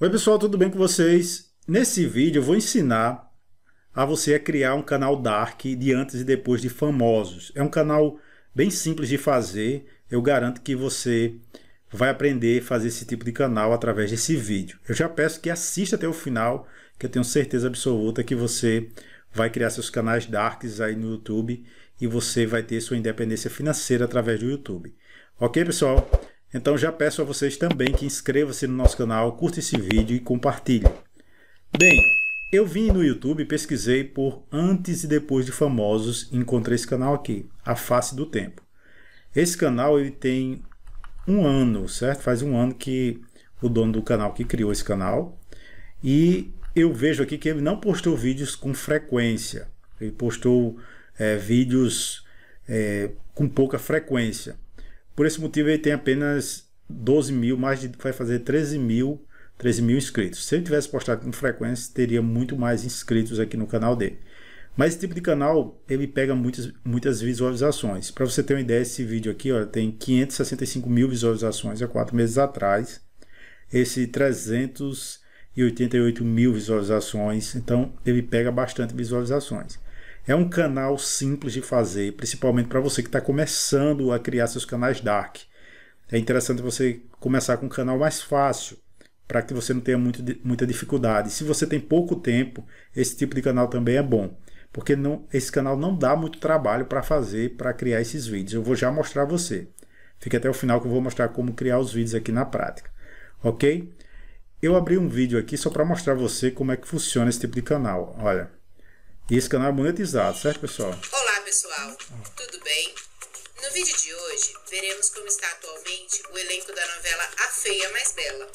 Oi pessoal, tudo bem com vocês? Nesse vídeo eu vou ensinar a você a criar um canal Dark de antes e depois de famosos. É um canal bem simples de fazer, eu garanto que você vai aprender a fazer esse tipo de canal através desse vídeo. Eu já peço que assista até o final, que eu tenho certeza absoluta que você vai criar seus canais Darks aí no YouTube e você vai ter sua independência financeira através do YouTube. Ok pessoal? Então já peço a vocês também que inscreva se no nosso canal, curta esse vídeo e compartilhe. Bem, eu vim no YouTube, pesquisei por antes e depois de famosos e encontrei esse canal aqui, A Face do Tempo. Esse canal ele tem um ano, certo? Faz um ano que o dono do canal que criou esse canal e eu vejo aqui que ele não postou vídeos com frequência. Ele postou é, vídeos é, com pouca frequência. Por esse motivo, ele tem apenas 12 mil, mais de, vai fazer 13 mil, 13 mil inscritos. Se ele tivesse postado com frequência, teria muito mais inscritos aqui no canal dele. Mas esse tipo de canal, ele pega muitas, muitas visualizações. Para você ter uma ideia, esse vídeo aqui ó, tem 565 mil visualizações há quatro meses atrás. Esse 388 mil visualizações, então ele pega bastante visualizações. É um canal simples de fazer, principalmente para você que está começando a criar seus canais dark. É interessante você começar com um canal mais fácil, para que você não tenha muito, muita dificuldade. Se você tem pouco tempo, esse tipo de canal também é bom, porque não, esse canal não dá muito trabalho para fazer, para criar esses vídeos. Eu vou já mostrar você. Fica até o final que eu vou mostrar como criar os vídeos aqui na prática, ok? Eu abri um vídeo aqui só para mostrar você como é que funciona esse tipo de canal. Olha, e esse canal é monetizado, certo, pessoal? Olá, pessoal. Tudo bem? No vídeo de hoje, veremos como está atualmente o elenco da novela A Feia Mais Bela.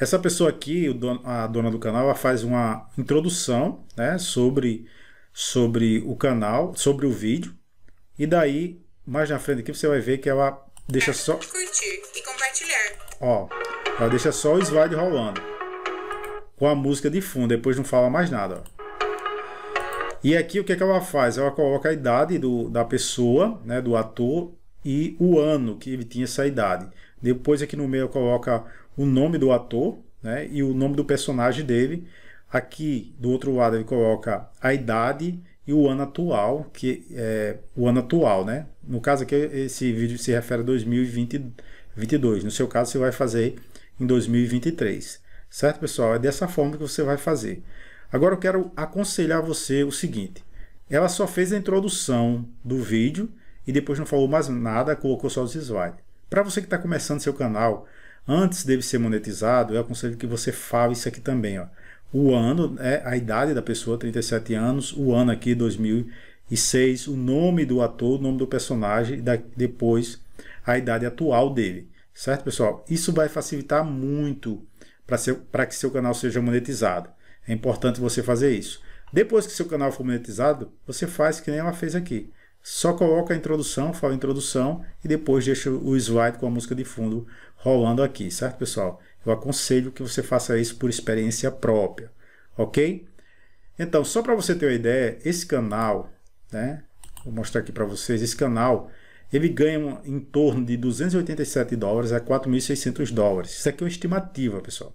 Essa pessoa aqui, a dona do canal, ela faz uma introdução né, sobre, sobre o canal, sobre o vídeo. E daí, mais na frente aqui, você vai ver que ela deixa só... Curtir e compartilhar. Ó, ela deixa só o slide rolando. Com a música de fundo, depois não fala mais nada, ó. E aqui o que, é que ela faz? Ela coloca a idade do, da pessoa, né, do ator, e o ano que ele tinha essa idade. Depois aqui no meio coloca o nome do ator né, e o nome do personagem dele. Aqui do outro lado ele coloca a idade e o ano atual, que é o ano atual, né? No caso aqui esse vídeo se refere a 2022. No seu caso você vai fazer em 2023. Certo, pessoal? É dessa forma que você vai fazer. Agora eu quero aconselhar você o seguinte: ela só fez a introdução do vídeo e depois não falou mais nada, colocou só os slides. Para você que está começando seu canal, antes dele ser monetizado, eu aconselho que você fale isso aqui também. Ó. O ano, é a idade da pessoa, 37 anos, o ano aqui, 2006, o nome do ator, o nome do personagem, e depois a idade atual dele. Certo, pessoal? Isso vai facilitar muito para que seu canal seja monetizado. É importante você fazer isso. Depois que seu canal for monetizado, você faz que nem ela fez aqui. Só coloca a introdução, fala introdução e depois deixa o slide com a música de fundo rolando aqui, certo, pessoal? Eu aconselho que você faça isso por experiência própria, ok? Então, só para você ter uma ideia, esse canal, né? Vou mostrar aqui para vocês, esse canal, ele ganha em torno de 287 dólares a 4.600 dólares. Isso aqui é uma estimativa, pessoal.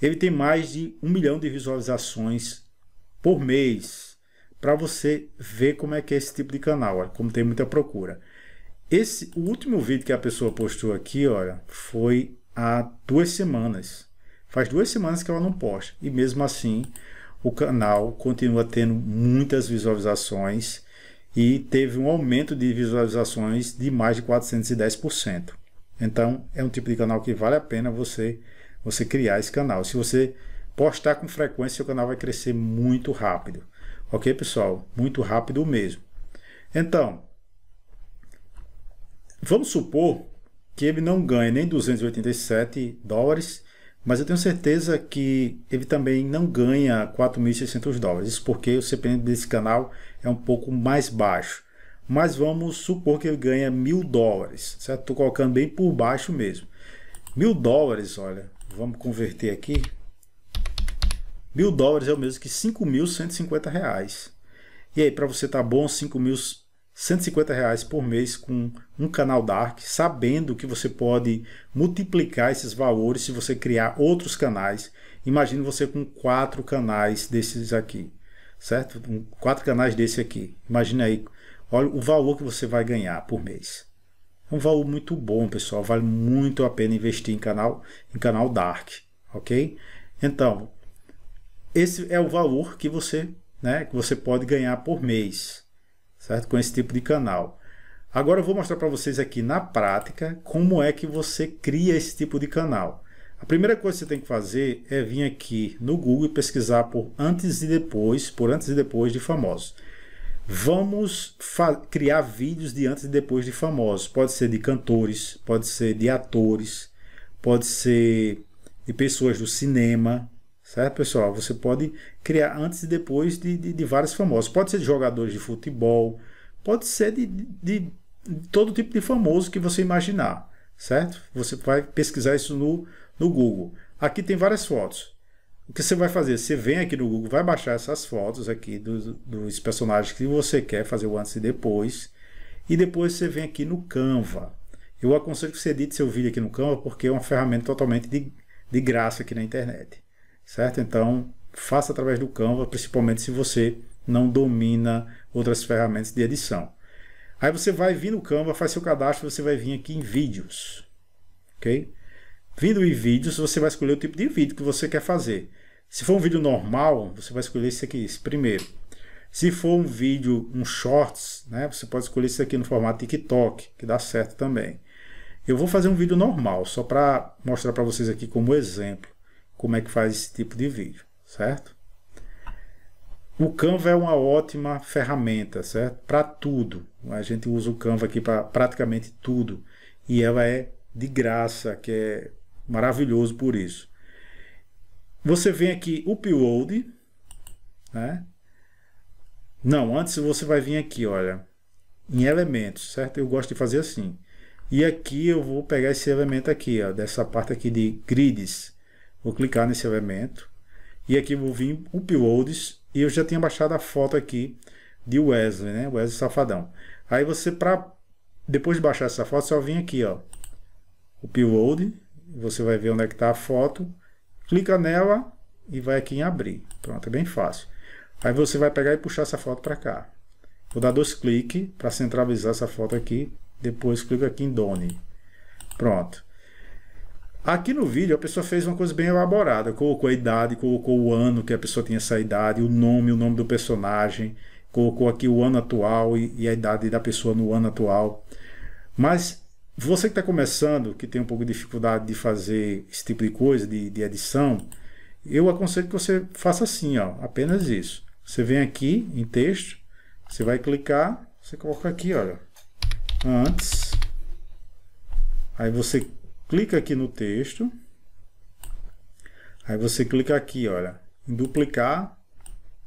Ele tem mais de um milhão de visualizações por mês para você ver como é que é esse tipo de canal, olha, como tem muita procura. Esse o último vídeo que a pessoa postou aqui, olha, foi há duas semanas. Faz duas semanas que ela não posta e mesmo assim o canal continua tendo muitas visualizações e teve um aumento de visualizações de mais de 410%. Então, é um tipo de canal que vale a pena você você criar esse canal. Se você postar com frequência, seu canal vai crescer muito rápido. Ok, pessoal? Muito rápido mesmo. Então, vamos supor que ele não ganhe nem 287 dólares, mas eu tenho certeza que ele também não ganha 4.600 dólares, porque o CPM desse canal é um pouco mais baixo. Mas vamos supor que ele ganha mil dólares, certo? Estou colocando bem por baixo mesmo. Mil dólares, olha, Vamos converter aqui. Mil dólares é o mesmo que 5.150 reais. E aí, para você tá bom 5.150 reais por mês com um canal Dark, sabendo que você pode multiplicar esses valores se você criar outros canais. Imagine você com quatro canais desses aqui, certo? quatro canais desse aqui. Imagina aí, olha o valor que você vai ganhar por mês um valor muito bom, pessoal. Vale muito a pena investir em canal, em canal Dark, ok? Então, esse é o valor que você, né, que você pode ganhar por mês, certo? Com esse tipo de canal. Agora eu vou mostrar para vocês aqui na prática como é que você cria esse tipo de canal. A primeira coisa que você tem que fazer é vir aqui no Google e pesquisar por antes e depois, por antes e depois de famosos. Vamos criar vídeos de antes e depois de famosos. Pode ser de cantores, pode ser de atores, pode ser de pessoas do cinema, certo, pessoal? Você pode criar antes e depois de, de, de vários famosos. Pode ser de jogadores de futebol, pode ser de, de, de todo tipo de famoso que você imaginar, certo? Você vai pesquisar isso no, no Google. Aqui tem várias fotos. O que você vai fazer? Você vem aqui no Google, vai baixar essas fotos aqui dos, dos personagens que você quer fazer o antes e depois. E depois você vem aqui no Canva. Eu aconselho que você edite seu vídeo aqui no Canva, porque é uma ferramenta totalmente de, de graça aqui na internet. Certo? Então, faça através do Canva, principalmente se você não domina outras ferramentas de edição. Aí você vai vir no Canva, faz seu cadastro, você vai vir aqui em vídeos. Ok? Vindo em vídeos, você vai escolher o tipo de vídeo que você quer fazer. Se for um vídeo normal, você vai escolher esse aqui, esse primeiro. Se for um vídeo, um shorts, né, você pode escolher esse aqui no formato TikTok, que dá certo também. Eu vou fazer um vídeo normal, só para mostrar para vocês aqui como exemplo, como é que faz esse tipo de vídeo, certo? O Canva é uma ótima ferramenta, certo? Para tudo. A gente usa o Canva aqui para praticamente tudo. E ela é de graça, que é maravilhoso por isso. Você vem aqui, upload, né? Não, antes você vai vir aqui, olha, em elementos, certo? Eu gosto de fazer assim. E aqui eu vou pegar esse elemento aqui, ó, dessa parte aqui de grids. Vou clicar nesse elemento. E aqui vou vir uploads. E eu já tinha baixado a foto aqui de Wesley, né? Wesley Safadão. Aí você, para depois de baixar essa foto, só vem aqui, ó. Upload. Você vai ver onde é que está a foto clica nela e vai aqui em abrir. Pronto, é bem fácil. Aí você vai pegar e puxar essa foto para cá. Vou dar dois cliques para centralizar essa foto aqui. Depois clica aqui em Done. Pronto. Aqui no vídeo a pessoa fez uma coisa bem elaborada. Colocou a idade, colocou o ano que a pessoa tinha essa idade, o nome, o nome do personagem. Colocou aqui o ano atual e, e a idade da pessoa no ano atual. Mas você que está começando, que tem um pouco de dificuldade de fazer esse tipo de coisa, de, de edição, eu aconselho que você faça assim, ó, apenas isso. Você vem aqui em texto, você vai clicar, você coloca aqui, olha, antes. Aí você clica aqui no texto. Aí você clica aqui, olha, em duplicar,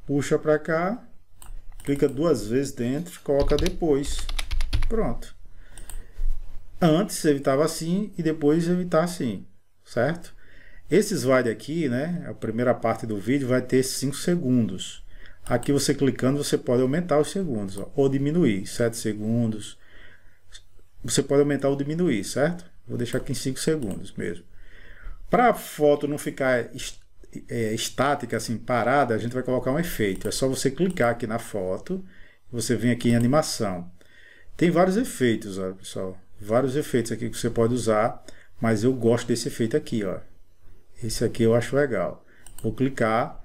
puxa para cá, clica duas vezes dentro, coloca depois. Pronto antes evitava assim e depois evitar assim, certo? Esse slide aqui, né, a primeira parte do vídeo vai ter 5 segundos. Aqui você clicando, você pode aumentar os segundos ó, ou diminuir, 7 segundos. Você pode aumentar ou diminuir, certo? Vou deixar aqui em 5 segundos mesmo. Para a foto não ficar é, estática, assim, parada, a gente vai colocar um efeito. É só você clicar aqui na foto, você vem aqui em animação. Tem vários efeitos, olha, pessoal vários efeitos aqui que você pode usar, mas eu gosto desse efeito aqui, ó. Esse aqui eu acho legal. Vou clicar.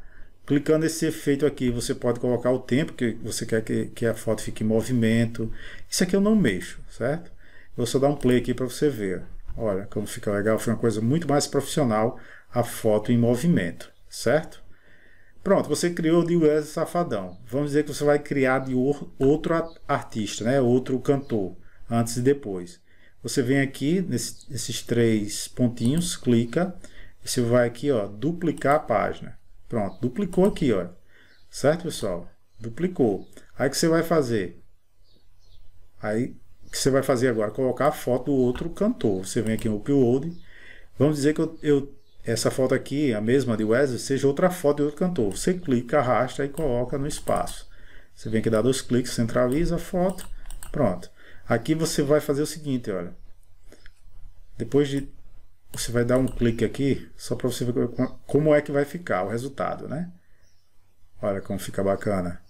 Clicando nesse efeito aqui, você pode colocar o tempo que você quer que, que a foto fique em movimento. Isso aqui eu não mexo, certo? Vou só dar um play aqui para você ver. Olha como fica legal, foi uma coisa muito mais profissional a foto em movimento, certo? Pronto, você criou de Wesley Safadão. Vamos dizer que você vai criar de outro artista, né? outro cantor, antes e depois. Você vem aqui nesses três pontinhos, clica, e você vai aqui, ó, duplicar a página. Pronto, duplicou aqui, ó. Certo, pessoal? Duplicou. Aí o que você vai fazer? Aí o que você vai fazer agora? Colocar a foto do outro cantor. Você vem aqui no upload. Vamos dizer que eu, eu essa foto aqui, a mesma de Wesley, seja outra foto de outro cantor. Você clica, arrasta e coloca no espaço. Você vem aqui, dá dois cliques, centraliza a foto, pronto. Aqui você vai fazer o seguinte, olha. Depois de você vai dar um clique aqui só para você ver como é que vai ficar o resultado, né? Olha como fica bacana.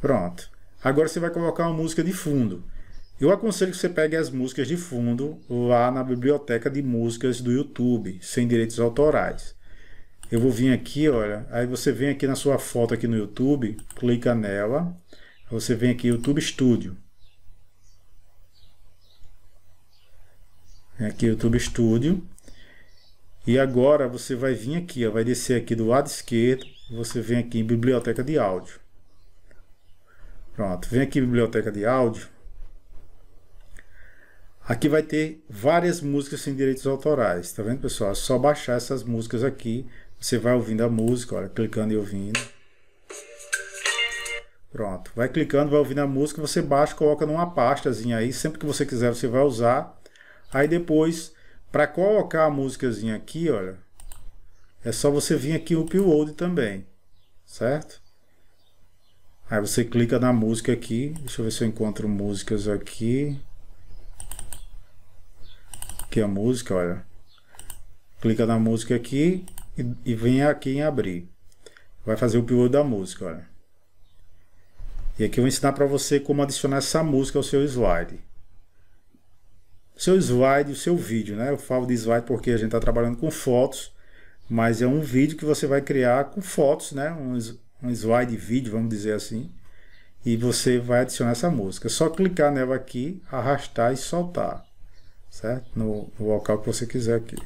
Pronto. Agora você vai colocar uma música de fundo. Eu aconselho que você pegue as músicas de fundo lá na biblioteca de músicas do YouTube, sem direitos autorais. Eu vou vir aqui, olha, aí você vem aqui na sua foto aqui no YouTube, clica nela, você vem aqui YouTube Studio. Né, aqui é YouTube Studio e agora você vai vir aqui ó, vai descer aqui do lado esquerdo você vem aqui em biblioteca de áudio pronto vem aqui em biblioteca de áudio aqui vai ter várias músicas sem direitos autorais tá vendo pessoal é só baixar essas músicas aqui você vai ouvindo a música olha clicando e ouvindo Pronto, vai clicando, vai ouvindo a música, você baixa, coloca numa pastazinha aí, sempre que você quiser você vai usar Aí depois, para colocar a músicazinha aqui, olha, é só você vir aqui no upload também, certo? Aí você clica na música aqui, deixa eu ver se eu encontro músicas aqui. Aqui a música, olha. Clica na música aqui e, e vem aqui em abrir. Vai fazer o upload da música, olha. E aqui eu vou ensinar para você como adicionar essa música ao seu slide seu slide, o seu vídeo, né? Eu falo de slide porque a gente está trabalhando com fotos, mas é um vídeo que você vai criar com fotos, né? Um, um slide vídeo, vamos dizer assim, e você vai adicionar essa música. É só clicar nela aqui, arrastar e soltar, certo? No, no local que você quiser aqui.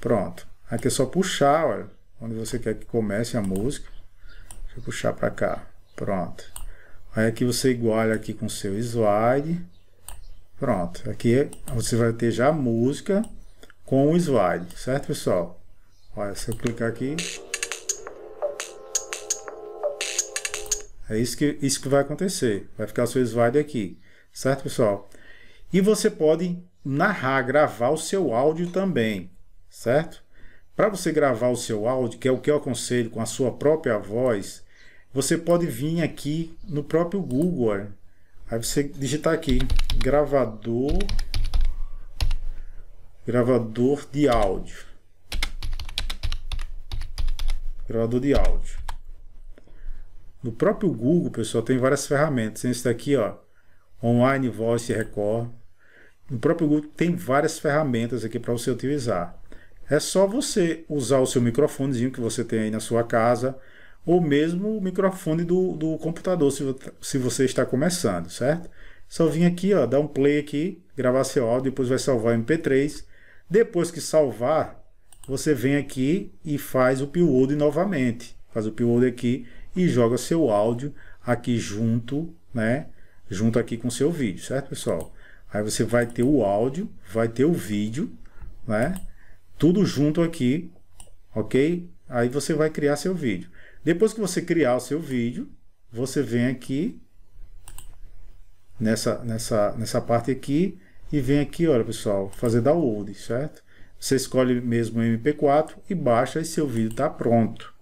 Pronto. Aqui é só puxar, olha, onde você quer que comece a música. Deixa eu puxar para cá. Pronto. Aí aqui você iguala aqui com seu slide Pronto, aqui você vai ter já a música com o slide, certo pessoal? Olha, se eu clicar aqui... É isso que, isso que vai acontecer, vai ficar o seu slide aqui, certo pessoal? E você pode narrar, gravar o seu áudio também, certo? Para você gravar o seu áudio, que é o que eu aconselho com a sua própria voz, você pode vir aqui no próprio Google, Aí você digitar aqui gravador gravador de áudio. Gravador de áudio. No próprio Google, pessoal, tem várias ferramentas. Tem esse daqui, ó, Online Voice Record. No próprio Google tem várias ferramentas aqui para você utilizar. É só você usar o seu microfonezinho que você tem aí na sua casa ou mesmo o microfone do, do computador, se, se você está começando, certo? Só vim aqui, ó, dar um play aqui, gravar seu áudio, depois vai salvar MP3. Depois que salvar, você vem aqui e faz o upload novamente. Faz o upload aqui e joga seu áudio aqui junto, né? Junto aqui com seu vídeo, certo, pessoal? Aí você vai ter o áudio, vai ter o vídeo, né? Tudo junto aqui, ok? Aí você vai criar seu vídeo. Depois que você criar o seu vídeo, você vem aqui nessa, nessa, nessa parte aqui e vem aqui, olha pessoal, fazer download, certo? Você escolhe mesmo o MP4 e baixa e seu vídeo está pronto.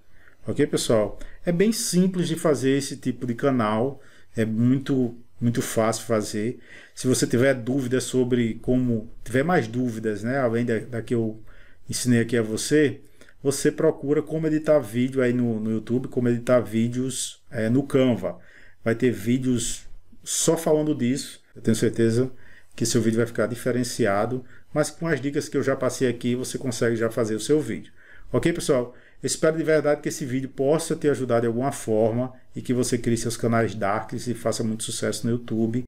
Ok, pessoal? É bem simples de fazer esse tipo de canal, é muito muito fácil fazer. Se você tiver dúvidas sobre como, tiver mais dúvidas, né, além da, da que eu ensinei aqui a você, você procura como editar vídeo aí no, no YouTube, como editar vídeos é, no Canva. Vai ter vídeos só falando disso. Eu tenho certeza que seu vídeo vai ficar diferenciado, mas com as dicas que eu já passei aqui, você consegue já fazer o seu vídeo. Ok, pessoal? espero de verdade que esse vídeo possa te ajudar de alguma forma e que você crie seus canais darks e faça muito sucesso no YouTube.